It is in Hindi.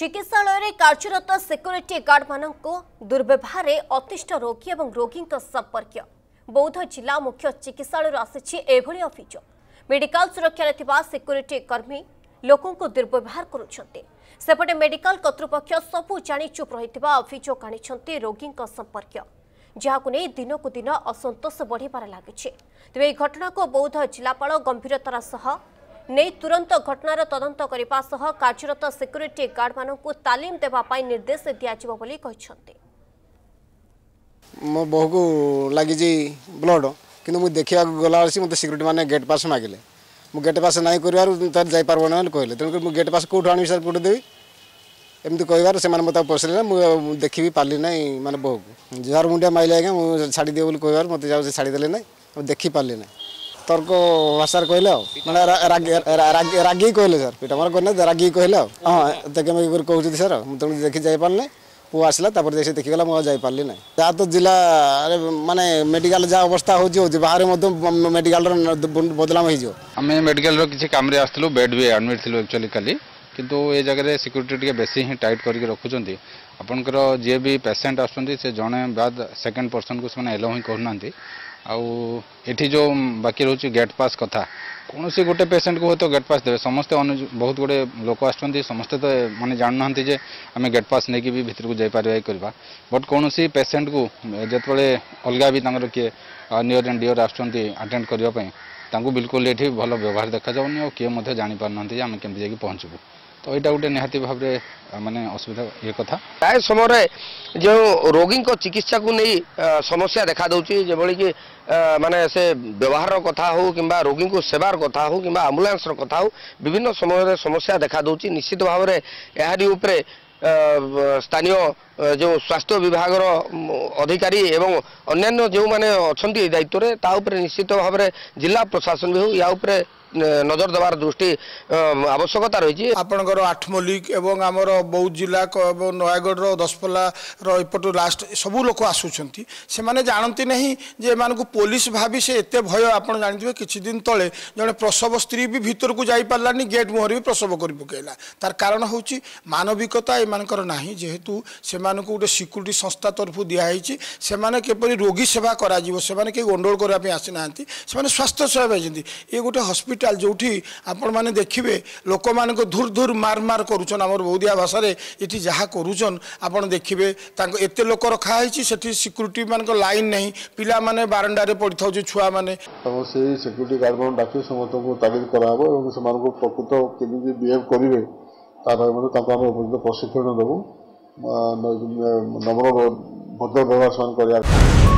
ଚିକିତ୍ସାଳୟରେ କାର୍ଯ୍ୟରତ ସିକ୍ୟୁରିଟି ଗାର୍ଡମାନଙ୍କୁ ଦୁର୍ବ୍ୟବହାରରେ ଅତିଷ୍ଠ ରୋଗୀ ଏବଂ ରୋଗୀଙ୍କ ସମ୍ପର୍କୀୟ ବୌଦ୍ଧ ଜିଲ୍ଲା ମୁଖ୍ୟ ଚିକିତ୍ସାଳୟରୁ ଆସିଛି ଏଭଳି ଅଭିଯୋଗ ମେଡିକାଲ ସୁରକ୍ଷାରେ ଥିବା ସିକ୍ୟୁରିଟି କର୍ମୀ ଲୋକଙ୍କୁ ଦୁର୍ବ୍ୟବହାର କରୁଛନ୍ତି ସେପଟେ ମେଡିକାଲ କର୍ତ୍ତୃପକ୍ଷ ସବୁ ଜାଣି ଚୁପ୍ ରହିଥିବା ଅଭିଯୋଗ ଆଣିଛନ୍ତି ରୋଗୀଙ୍କ ସମ୍ପର୍କୀୟ ଯାହାକୁ ନେଇ ଦିନକୁ ଦିନ ଅସନ୍ତୋଷ ବଢ଼ିବାରେ ଲାଗିଛି ତେବେ ଏହି ଘଟଣାକୁ ବୌଦ୍ଧ ଜିଲ୍ଲାପାଳ ଗମ୍ଭୀରତାର ସହ ନେଇ ତୁରନ୍ତ ଘଟଣାର ତଦନ୍ତ କରିବା ସହ କାର୍ଯ୍ୟରତ ସିକ୍ୟୁରିଟି ଗାର୍ଡମାନଙ୍କୁ ତାଲିମ ଦେବା ପାଇଁ ନିର୍ଦ୍ଦେଶ ଦିଆଯିବ ବୋଲି କହିଛନ୍ତି ମୋ ବୋହୂକୁ ଲାଗିଛି ବ୍ଲଡ଼ କିନ୍ତୁ ମୁଁ ଦେଖିବାକୁ ଗଲାବେଳେ ମୋତେ ସିକ୍ୟୁରିଟି ମାନେ ଗେଟ୍ ପାସ୍ ମାଗିଲେ ମୁଁ ଗେଟ୍ ପାସ୍ ନାହିଁ କରିବାରୁ ତାର ଯାଇପାରିବ ନାହିଁ ବୋଲି କହିଲେ ତେଣୁକରି ମୁଁ ଗେଟ୍ ପାସ୍ କେଉଁଠୁ ଆଣିବି ସାର୍ କେଉଁଠୁ ଦେବି ଏମିତି କହିବାରୁ ସେମାନେ ମୋତେ ଆଉ ପଶିଲେ ନା ମୁଁ ଦେଖିବି ପାରିଲି ନାହିଁ ମାନେ ବୋହୂକୁ ଝାର ମୁଣ୍ଡିଆ ମାଇଲେ ଆଜ୍ଞା ମୁଁ ଛାଡ଼ିଦିଏ ବୋଲି କହିବାରୁ ମୋତେ ଯାଉ ସେ ଛାଡ଼ିଦେଲେ ନାହିଁ ମୁଁ ଦେଖିପାରିଲି ନାହିଁ तर्क भाषार कहले मैं रागि कहले सर पीट मार कह हाँ देखे मैं कर कहते सर मुझे देखी जापारे पु आसला देखी गला मुझे जापारे ना जहाँ तो जिला मानते मेडिका जहाँ अवस्था हो बाहर मेडिका बदनाम हो मेडिकल किसी कम आसलु बेड भी आडमिट थी एक्चुअली कल कि जगह सिक्यूरीटी बेस ही टाइट करके रखुं आपंकर जी भी पेसेंट आस जड़े बाद सेकेंड पर्सन को हेलो ही कहूँ आठ जो बाकी रोच गेट पास कथा कौन से गोटे पेसेंट को हम तो गेट पास देवे समस्ते बहुत गुड़े लोक आस समे तो मैंने जानूना जे आम गेट पास नहीं भी भितर को जापर करवा बट कौन पेसेंट को जोबले अलग भी तरह किए नियर एंड डिओर आसेंड करने बिलकुल ये भल व्यवहार देखा जाऊन और किए मैं जापार ना आम के पहुँचू तो यहाँ गोटे निहाती भाव मानने असुविधा ये कथ प्राय समय जो रोगी चिकित्सा को नहीं समस्या देखा दौर जो ମାନେ ସେ ବ୍ୟବହାରର କଥା ହଉ କିମ୍ବା ରୋଗୀଙ୍କୁ ସେବାର କଥା ହଉ କିମ୍ବା ଆମ୍ବୁଲାନ୍ସର କଥା ହଉ ବିଭିନ୍ନ ସମୟରେ ସମସ୍ୟା ଦେଖାଦେଉଛି ନିଶ୍ଚିତ ଭାବରେ ଏହାରି ଉପରେ ସ୍ଥାନୀୟ ଯେଉଁ ସ୍ୱାସ୍ଥ୍ୟ ବିଭାଗର ଅଧିକାରୀ ଏବଂ ଅନ୍ୟାନ୍ୟ ଯେଉଁମାନେ ଅଛନ୍ତି ଏ ଦାୟିତ୍ୱରେ ତା ଉପରେ ନିଶ୍ଚିତ ଭାବରେ ଜିଲ୍ଲା ପ୍ରଶାସନ ବି ହେଉ ୟା ଉପରେ নজর দেওয়ার দৃষ্টি আবশ্যকতা রয়েছে আপনার আঠমল্লিক এবং আমার বৌদ্ধ জেলা এবং নয়াগড়র দশপল্লার এপটু লাস্ট সবু লোক আসুচার সে জাঁতি না যে এমন পুলিশ ভাবি সে এত ভয় আপনার জাঁথিবে কিছুদিন তলে জন প্রসব স্ত্রী বি ভিতরক যাইপারানি গেট মুহরে বি প্রসব করে পকাইলা তার কারণ হচ্ছে মানবিকতা এমানকর না যেহেতু সে গোটে সিকুরিটি সংস্থা তরফ দিয়া হয়েছে সে কিপর রোগী সেবা করা সে গন্ডোল করা আসি না সে স্বাস্থ্য সেবা পাই এ গোটে হসপিটাল হসপিটাল যেটি আপনার মানে দেখবে লোক মানুষ ধুর ধুর মার মার করুছন আমার বৌদিয়া ভাষায় এটি যা করুছন আপনার দেখবে তা এত লোক রখা হয়েছে সেটি সিকুরিটি মান লাইন না পিলা মানে বারান্ডারে পড়ি থাকছে ছুয়া মানে সেই সিকুরিটি গার্ড মানুষ ডাকি সমস্ত তাগিদ করা হব এবং সে প্রকৃত কেমি বিহেভ করবে ତା ପାଇଁ ମଧ୍ୟ ତାଙ୍କୁ ଆମେ ଉପଯୁକ୍ତ ପ୍ରଶିକ୍ଷଣ ଦେବୁ ନମ୍ର ଭଦ୍ର ବ୍ୟବହାର ସେମାନେ କରିବା